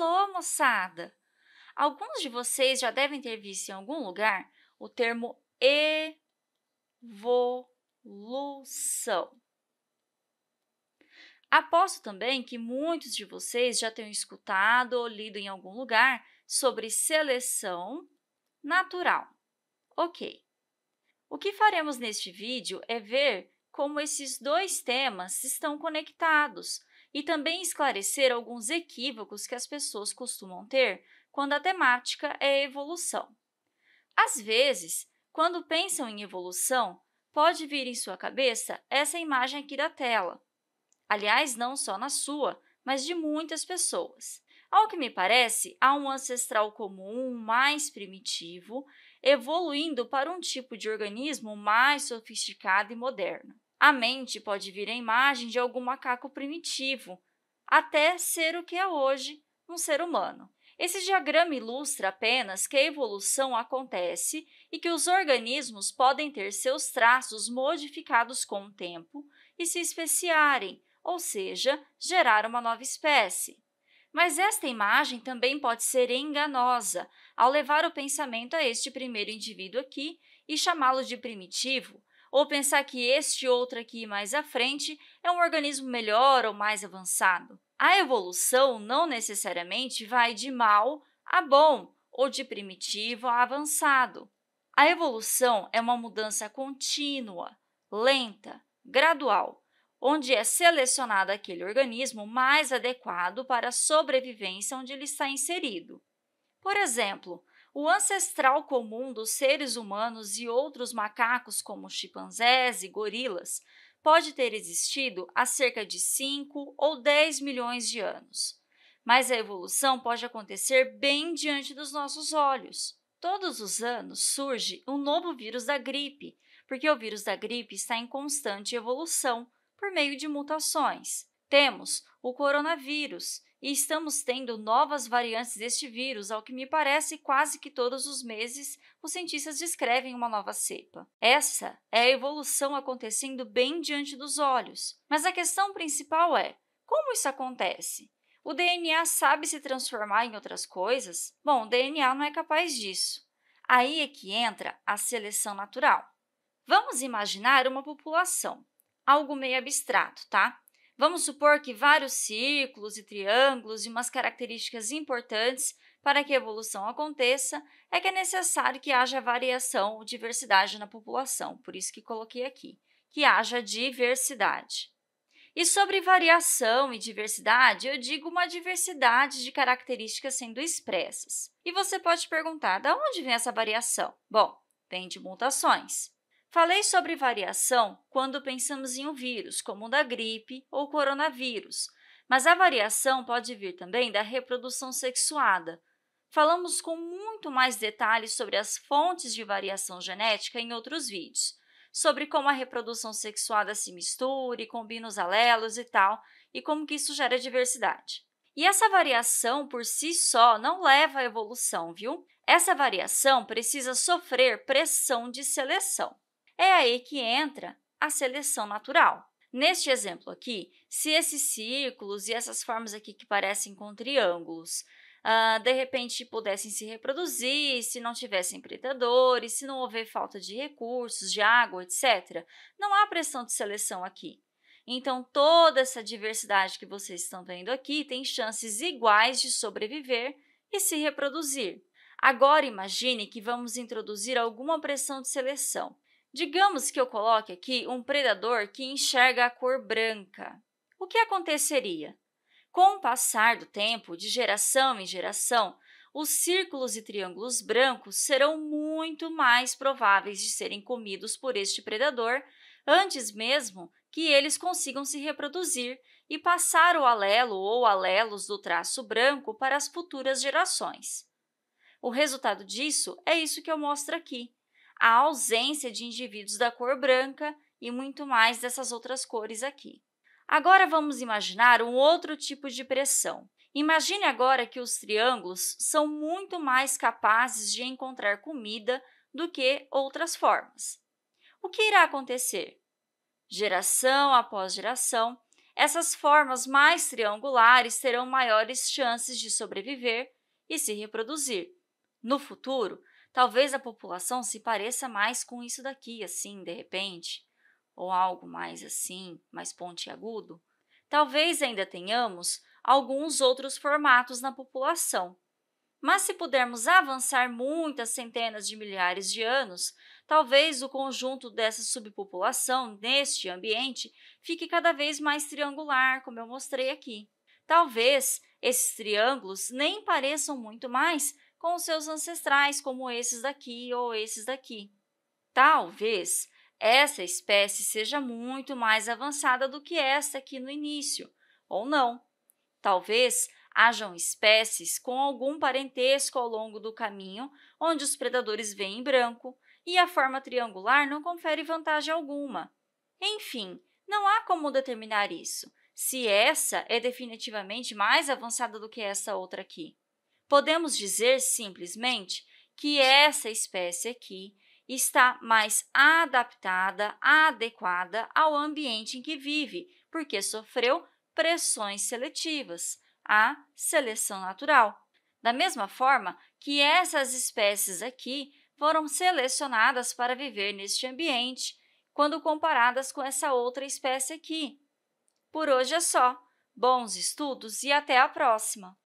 Alô, moçada! Alguns de vocês já devem ter visto em algum lugar o termo evolução. Aposto também que muitos de vocês já tenham escutado ou lido em algum lugar sobre seleção natural. Ok. O que faremos neste vídeo é ver como esses dois temas estão conectados e também esclarecer alguns equívocos que as pessoas costumam ter quando a temática é evolução. Às vezes, quando pensam em evolução, pode vir em sua cabeça essa imagem aqui da tela. Aliás, não só na sua, mas de muitas pessoas. Ao que me parece, há um ancestral comum mais primitivo, evoluindo para um tipo de organismo mais sofisticado e moderno. A mente pode vir a imagem de algum macaco primitivo, até ser o que é hoje, um ser humano. Esse diagrama ilustra apenas que a evolução acontece e que os organismos podem ter seus traços modificados com o tempo e se especiarem, ou seja, gerar uma nova espécie. Mas esta imagem também pode ser enganosa ao levar o pensamento a este primeiro indivíduo aqui e chamá-lo de primitivo, ou pensar que este outro aqui mais à frente é um organismo melhor ou mais avançado. A evolução não necessariamente vai de mal a bom ou de primitivo a avançado. A evolução é uma mudança contínua, lenta, gradual, onde é selecionado aquele organismo mais adequado para a sobrevivência onde ele está inserido. Por exemplo, o ancestral comum dos seres humanos e outros macacos, como chimpanzés e gorilas, pode ter existido há cerca de 5 ou 10 milhões de anos. Mas a evolução pode acontecer bem diante dos nossos olhos. Todos os anos surge um novo vírus da gripe, porque o vírus da gripe está em constante evolução por meio de mutações. Temos o coronavírus, e estamos tendo novas variantes deste vírus, ao que me parece, quase que todos os meses os cientistas descrevem uma nova cepa. Essa é a evolução acontecendo bem diante dos olhos. Mas a questão principal é: como isso acontece? O DNA sabe se transformar em outras coisas? Bom, o DNA não é capaz disso. Aí é que entra a seleção natural. Vamos imaginar uma população, algo meio abstrato, tá? Vamos supor que vários círculos e triângulos e umas características importantes para que a evolução aconteça é que é necessário que haja variação ou diversidade na população, por isso que coloquei aqui, que haja diversidade. E sobre variação e diversidade, eu digo uma diversidade de características sendo expressas. E você pode perguntar, da onde vem essa variação? Bom, vem de mutações. Falei sobre variação quando pensamos em um vírus, como o da gripe ou coronavírus, mas a variação pode vir também da reprodução sexuada. Falamos com muito mais detalhes sobre as fontes de variação genética em outros vídeos, sobre como a reprodução sexuada se mistura e combina os alelos e tal, e como que isso gera diversidade. E essa variação por si só não leva à evolução, viu? Essa variação precisa sofrer pressão de seleção. É aí que entra a seleção natural. Neste exemplo aqui, se esses círculos e essas formas aqui que parecem com triângulos, uh, de repente pudessem se reproduzir, se não tivessem predadores, se não houver falta de recursos, de água, etc., não há pressão de seleção aqui. Então, toda essa diversidade que vocês estão vendo aqui tem chances iguais de sobreviver e se reproduzir. Agora, imagine que vamos introduzir alguma pressão de seleção. Digamos que eu coloque aqui um predador que enxerga a cor branca. O que aconteceria? Com o passar do tempo, de geração em geração, os círculos e triângulos brancos serão muito mais prováveis de serem comidos por este predador antes mesmo que eles consigam se reproduzir e passar o alelo ou alelos do traço branco para as futuras gerações. O resultado disso é isso que eu mostro aqui a ausência de indivíduos da cor branca e muito mais dessas outras cores aqui. Agora vamos imaginar um outro tipo de pressão. Imagine agora que os triângulos são muito mais capazes de encontrar comida do que outras formas. O que irá acontecer? Geração após geração, essas formas mais triangulares terão maiores chances de sobreviver e se reproduzir. No futuro, Talvez a população se pareça mais com isso daqui, assim, de repente, ou algo mais assim, mais pontiagudo. Talvez ainda tenhamos alguns outros formatos na população. Mas se pudermos avançar muitas centenas de milhares de anos, talvez o conjunto dessa subpopulação neste ambiente fique cada vez mais triangular, como eu mostrei aqui. Talvez esses triângulos nem pareçam muito mais com os seus ancestrais, como esses daqui ou esses daqui. Talvez essa espécie seja muito mais avançada do que esta aqui no início, ou não. Talvez hajam espécies com algum parentesco ao longo do caminho onde os predadores vêm em branco e a forma triangular não confere vantagem alguma. Enfim, não há como determinar isso, se essa é definitivamente mais avançada do que essa outra aqui podemos dizer simplesmente que essa espécie aqui está mais adaptada, adequada ao ambiente em que vive, porque sofreu pressões seletivas, a seleção natural. Da mesma forma que essas espécies aqui foram selecionadas para viver neste ambiente, quando comparadas com essa outra espécie aqui. Por hoje é só. Bons estudos e até a próxima!